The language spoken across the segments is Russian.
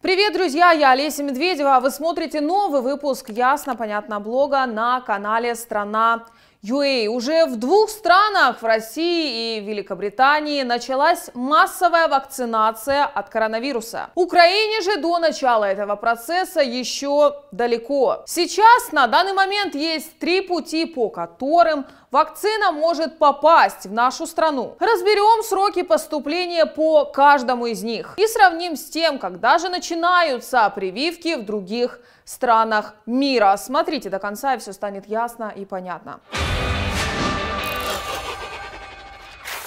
Привет, друзья! Я Олеся Медведева, а вы смотрите новый выпуск «Ясно, понятно» блога на канале «Страна UA. Уже в двух странах, в России и Великобритании, началась массовая вакцинация от коронавируса. Украине же до начала этого процесса еще далеко. Сейчас на данный момент есть три пути, по которым вакцина может попасть в нашу страну. Разберем сроки поступления по каждому из них и сравним с тем, когда же начинаются прививки в других странах мира. Смотрите до конца, и все станет ясно и понятно. Понятно.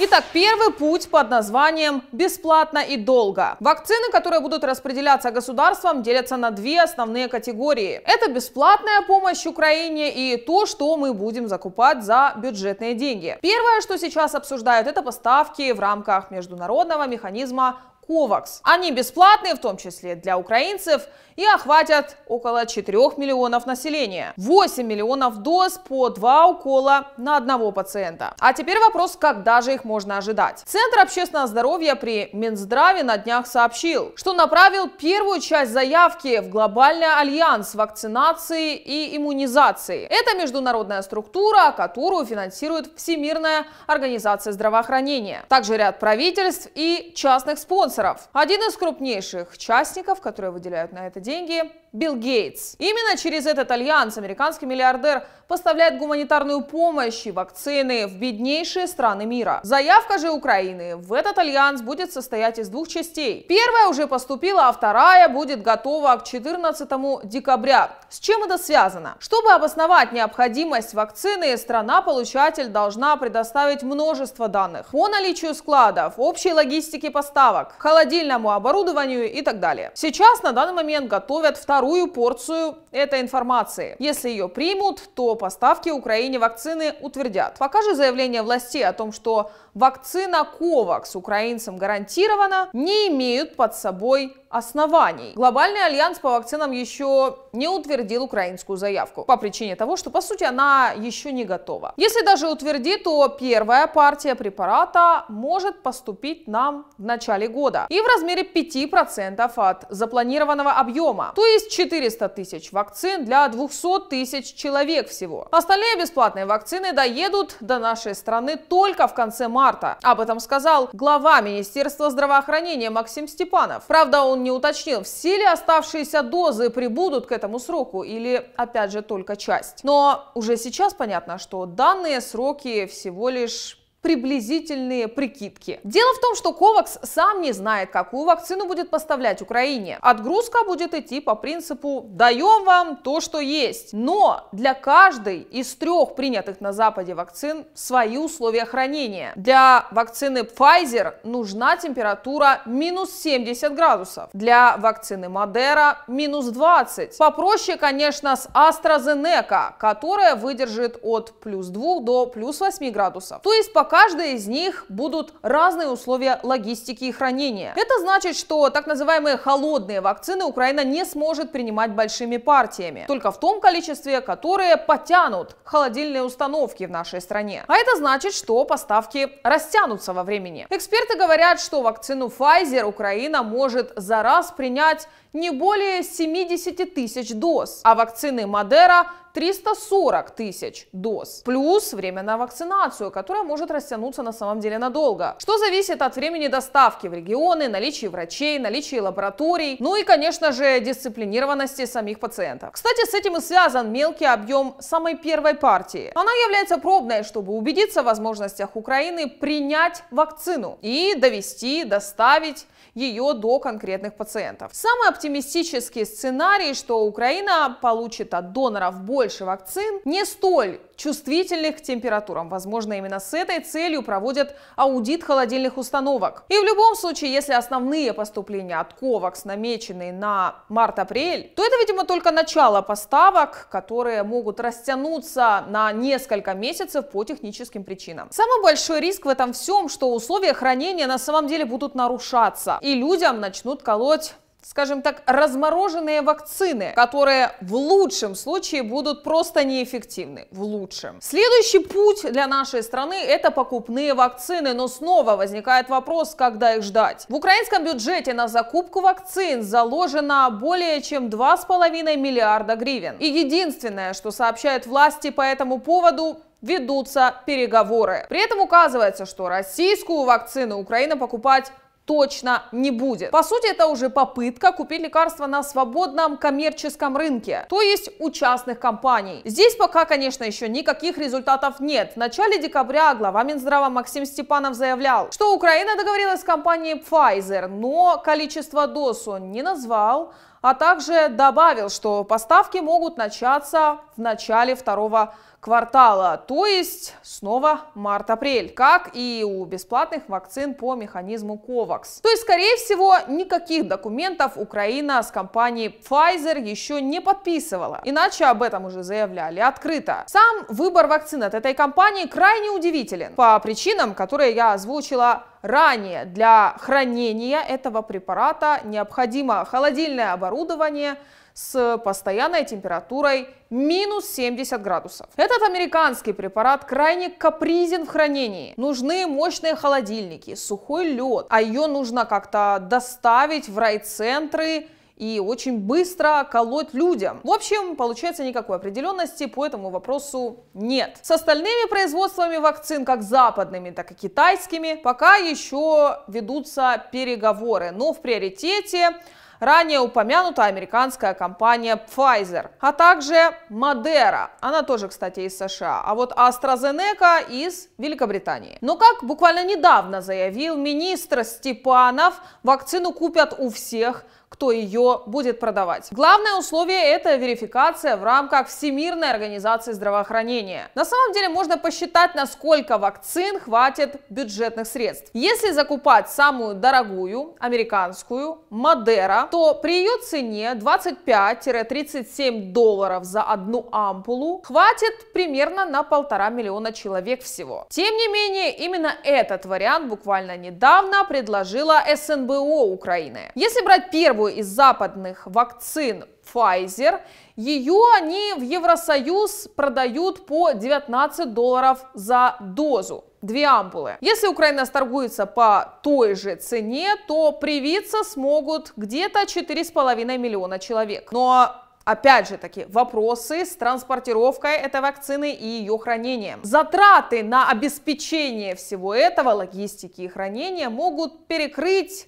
Итак, первый путь под названием «бесплатно и долго». Вакцины, которые будут распределяться государством, делятся на две основные категории. Это бесплатная помощь Украине и то, что мы будем закупать за бюджетные деньги. Первое, что сейчас обсуждают, это поставки в рамках международного механизма COVAX. Они бесплатные, в том числе для украинцев, и охватят около 4 миллионов населения. 8 миллионов доз по 2 укола на одного пациента. А теперь вопрос, когда же их можно ожидать. Центр общественного здоровья при Минздраве на днях сообщил, что направил первую часть заявки в глобальный альянс вакцинации и иммунизации. Это международная структура, которую финансирует Всемирная организация здравоохранения. Также ряд правительств и частных спонсоров. Один из крупнейших частников, которые выделяют на это деньги, деньги Билл Гейтс. Именно через этот альянс американский миллиардер поставляет гуманитарную помощь и вакцины в беднейшие страны мира. Заявка же Украины в этот альянс будет состоять из двух частей. Первая уже поступила, а вторая будет готова к 14 декабря. С чем это связано? Чтобы обосновать необходимость вакцины, страна-получатель должна предоставить множество данных о наличию складов, общей логистике поставок, холодильному оборудованию и так далее. Сейчас на данный момент готовят вторую вторую порцию этой информации. Если ее примут, то поставки Украине вакцины утвердят. Пока же заявление властей о том, что вакцина COVAX украинцам гарантирована, не имеют под собой оснований. Глобальный альянс по вакцинам еще не утвердил украинскую заявку по причине того, что по сути она еще не готова. Если даже утвердит, то первая партия препарата может поступить нам в начале года и в размере 5% от запланированного объема, то есть 400 тысяч вакцин для 200 тысяч человек всего. Остальные бесплатные вакцины доедут до нашей страны только в конце марта. Об этом сказал глава Министерства здравоохранения Максим Степанов. Правда, он он не уточнил, все ли оставшиеся дозы прибудут к этому сроку или, опять же, только часть. Но уже сейчас понятно, что данные сроки всего лишь приблизительные прикидки. Дело в том, что COVAX сам не знает, какую вакцину будет поставлять Украине. Отгрузка будет идти по принципу «даем вам то, что есть». Но для каждой из трех принятых на Западе вакцин свои условия хранения. Для вакцины Pfizer нужна температура минус 70 градусов, для вакцины Moderna минус 20. Попроще, конечно, с AstraZeneca, которая выдержит от плюс 2 до плюс 8 градусов. То есть пока каждой из них будут разные условия логистики и хранения. Это значит, что так называемые холодные вакцины Украина не сможет принимать большими партиями, только в том количестве, которые потянут холодильные установки в нашей стране. А это значит, что поставки растянутся во времени. Эксперты говорят, что вакцину Pfizer Украина может за раз принять не более 70 тысяч доз, а вакцины Модера 340 тысяч доз, плюс время на вакцинацию, которая может растянуться на самом деле надолго, что зависит от времени доставки в регионы, наличия врачей, наличия лабораторий, ну и, конечно же, дисциплинированности самих пациентов. Кстати, с этим и связан мелкий объем самой первой партии. Она является пробной, чтобы убедиться в возможностях Украины принять вакцину и довести, доставить ее до конкретных пациентов. Самый оптимистический сценарий, что Украина получит от доноров больше больше вакцин, не столь чувствительных к температурам. Возможно, именно с этой целью проводят аудит холодильных установок. И в любом случае, если основные поступления от КОВАКС намечены на март-апрель, то это, видимо, только начало поставок, которые могут растянуться на несколько месяцев по техническим причинам. Самый большой риск в этом всем, что условия хранения на самом деле будут нарушаться, и людям начнут колоть скажем так, размороженные вакцины, которые в лучшем случае будут просто неэффективны. В лучшем. Следующий путь для нашей страны это покупные вакцины, но снова возникает вопрос, когда их ждать. В украинском бюджете на закупку вакцин заложено более чем 2,5 миллиарда гривен. И единственное, что сообщают власти по этому поводу, ведутся переговоры. При этом указывается, что российскую вакцину Украина покупать точно не будет. По сути, это уже попытка купить лекарства на свободном коммерческом рынке, то есть у частных компаний. Здесь пока, конечно, еще никаких результатов нет. В начале декабря глава Минздрава Максим Степанов заявлял, что Украина договорилась с компанией Pfizer, но количество доз он не назвал, а также добавил, что поставки могут начаться в начале второго квартала, то есть снова март-апрель, как и у бесплатных вакцин по механизму COVAX. То есть, скорее всего, никаких документов Украина с компанией Pfizer еще не подписывала, иначе об этом уже заявляли открыто. Сам выбор вакцин от этой компании крайне удивителен по причинам, которые я озвучила ранее для хранения этого препарата необходимо холодильное оборудование с постоянной температурой минус 70 градусов. Этот американский препарат крайне капризен в хранении. Нужны мощные холодильники, сухой лед, а ее нужно как-то доставить в райцентры и очень быстро колоть людям. В общем, получается никакой определенности по этому вопросу нет. С остальными производствами вакцин, как западными, так и китайскими, пока еще ведутся переговоры, но в приоритете ранее упомянута американская компания Pfizer, а также Madera, она тоже, кстати, из США, а вот AstraZeneca из Великобритании. Но как буквально недавно заявил министр Степанов, вакцину купят у всех, кто ее будет продавать. Главное условие – это верификация в рамках Всемирной организации здравоохранения. На самом деле можно посчитать, насколько вакцин хватит бюджетных средств. Если закупать самую дорогую, американскую, Модера, то при ее цене 25-37 долларов за одну ампулу хватит примерно на полтора миллиона человек всего. Тем не менее, именно этот вариант буквально недавно предложила СНБО Украины. Если брать первый первую из западных вакцин Pfizer. Ее они в Евросоюз продают по 19 долларов за дозу. Две ампулы. Если Украина сторгуется по той же цене, то привиться смогут где-то 4,5 миллиона человек. Но Опять же таки, вопросы с транспортировкой этой вакцины и ее хранением. Затраты на обеспечение всего этого, логистики и хранения могут перекрыть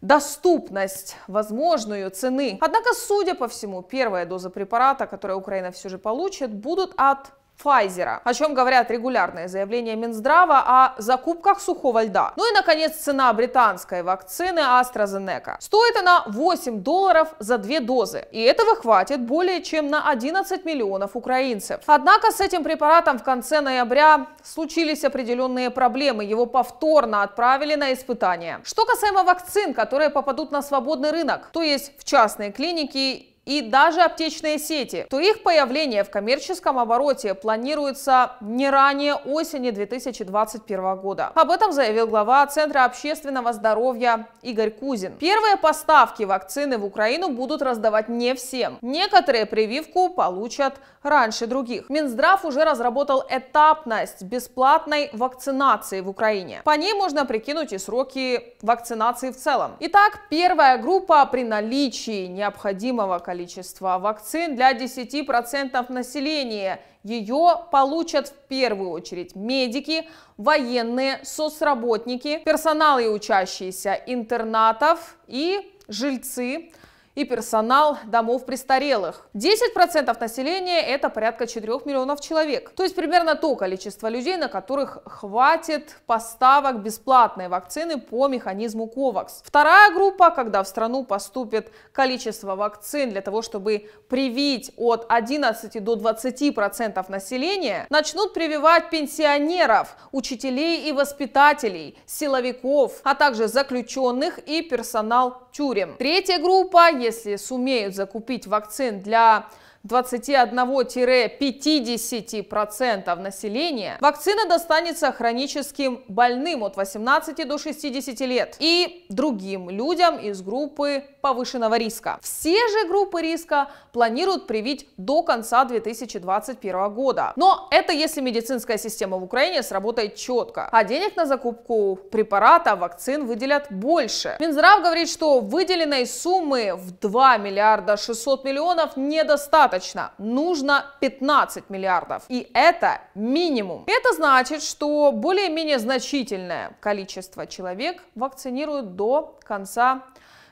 доступность, возможную цены. Однако, судя по всему, первая доза препарата, которую Украина все же получит, будут от Pfizer, о чем говорят регулярные заявления Минздрава о закупках сухого льда. Ну и, наконец, цена британской вакцины AstraZeneca. Стоит она 8 долларов за две дозы, и этого хватит более чем на 11 миллионов украинцев. Однако с этим препаратом в конце ноября случились определенные проблемы, его повторно отправили на испытания. Что касаемо вакцин, которые попадут на свободный рынок, то есть в частные клиники и даже аптечные сети, то их появление в коммерческом обороте планируется не ранее осени 2021 года. Об этом заявил глава Центра общественного здоровья Игорь Кузин. Первые поставки вакцины в Украину будут раздавать не всем. Некоторые прививку получат раньше других. Минздрав уже разработал этапность бесплатной вакцинации в Украине. По ней можно прикинуть и сроки вакцинации в целом. Итак, первая группа при наличии необходимого количества количества вакцин для 10% населения. Ее получат в первую очередь медики, военные, соцработники, персонал и учащиеся интернатов и жильцы, и персонал домов престарелых. 10% населения – это порядка 4 миллионов человек. То есть примерно то количество людей, на которых хватит поставок бесплатной вакцины по механизму COVAX. Вторая группа, когда в страну поступит количество вакцин для того, чтобы привить от 11 до 20% населения, начнут прививать пенсионеров, учителей и воспитателей, силовиков, а также заключенных и персонал тюрем. Третья группа если сумеют закупить вакцин для 21-50% населения, вакцина достанется хроническим больным от 18 до 60 лет и другим людям из группы повышенного риска. Все же группы риска планируют привить до конца 2021 года. Но это если медицинская система в Украине сработает четко, а денег на закупку препарата, вакцин выделят больше. Минздрав говорит, что выделенной суммы в 2 миллиарда 600 миллионов недостаточно недостаточно, нужно 15 миллиардов. И это минимум. Это значит, что более-менее значительное количество человек вакцинируют до конца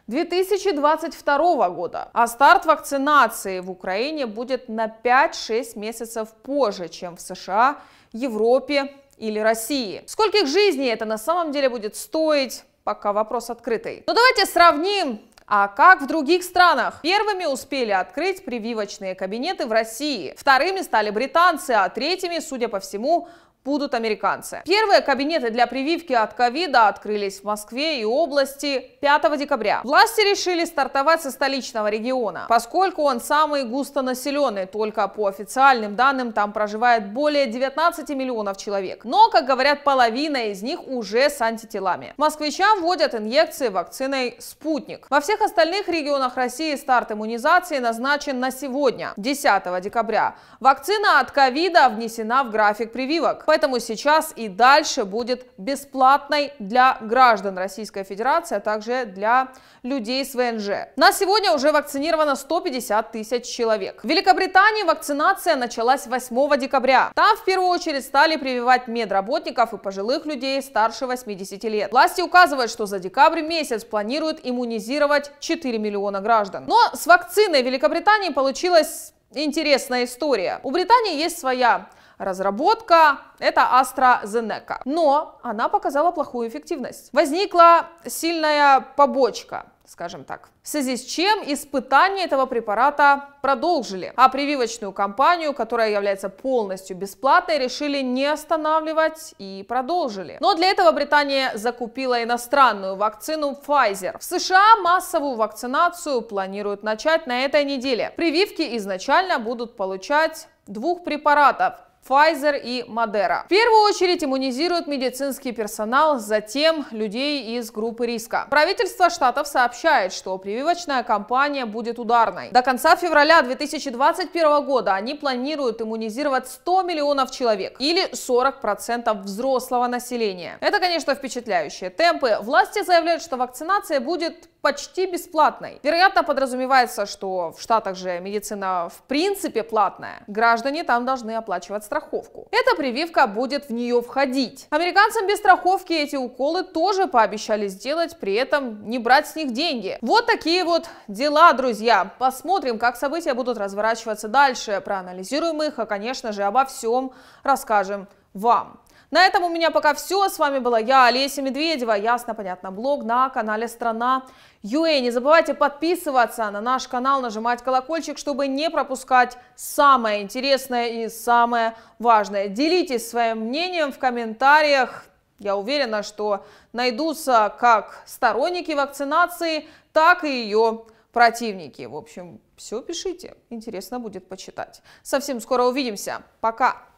2022 года. А старт вакцинации в Украине будет на 5-6 месяцев позже, чем в США, Европе или России. Скольких жизней это на самом деле будет стоить, пока вопрос открытый. Но ну, давайте сравним а как в других странах? Первыми успели открыть прививочные кабинеты в России, вторыми стали британцы, а третьими, судя по всему, будут американцы. Первые кабинеты для прививки от ковида открылись в Москве и области 5 декабря. Власти решили стартовать со столичного региона, поскольку он самый густонаселенный, только по официальным данным там проживает более 19 миллионов человек. Но, как говорят, половина из них уже с антителами. Москвичам вводят инъекции вакциной «Спутник». Во всех остальных регионах России старт иммунизации назначен на сегодня, 10 декабря. Вакцина от ковида внесена в график прививок. По поэтому сейчас и дальше будет бесплатной для граждан Российской Федерации, а также для людей с ВНЖ. На сегодня уже вакцинировано 150 тысяч человек. В Великобритании вакцинация началась 8 декабря. Там в первую очередь стали прививать медработников и пожилых людей старше 80 лет. Власти указывают, что за декабрь месяц планируют иммунизировать 4 миллиона граждан. Но с вакциной Великобритании получилась интересная история. У Британии есть своя разработка, это AstraZeneca. Но она показала плохую эффективность. Возникла сильная побочка, скажем так. В связи с чем испытания этого препарата продолжили, а прививочную кампанию, которая является полностью бесплатной, решили не останавливать и продолжили. Но для этого Британия закупила иностранную вакцину Pfizer. В США массовую вакцинацию планируют начать на этой неделе. Прививки изначально будут получать двух препаратов Pfizer и Мадера. В первую очередь иммунизируют медицинский персонал, затем людей из группы риска. Правительство штатов сообщает, что прививочная кампания будет ударной. До конца февраля 2021 года они планируют иммунизировать 100 миллионов человек или 40% взрослого населения. Это, конечно, впечатляющие темпы. Власти заявляют, что вакцинация будет почти бесплатной. Вероятно, подразумевается, что в Штатах же медицина в принципе платная. Граждане там должны оплачивать страховку. Эта прививка будет в нее входить. Американцам без страховки эти уколы тоже пообещали сделать, при этом не брать с них деньги. Вот такие вот дела, друзья. Посмотрим, как события будут разворачиваться дальше. Проанализируем их, а, конечно же, обо всем расскажем вам. На этом у меня пока все. С вами была я, Олеся Медведева. Ясно, понятно, блог на канале Страна Юэ. Не забывайте подписываться на наш канал, нажимать колокольчик, чтобы не пропускать самое интересное и самое важное. Делитесь своим мнением в комментариях. Я уверена, что найдутся как сторонники вакцинации, так и ее противники. В общем, все пишите, интересно будет почитать. Совсем скоро увидимся. Пока!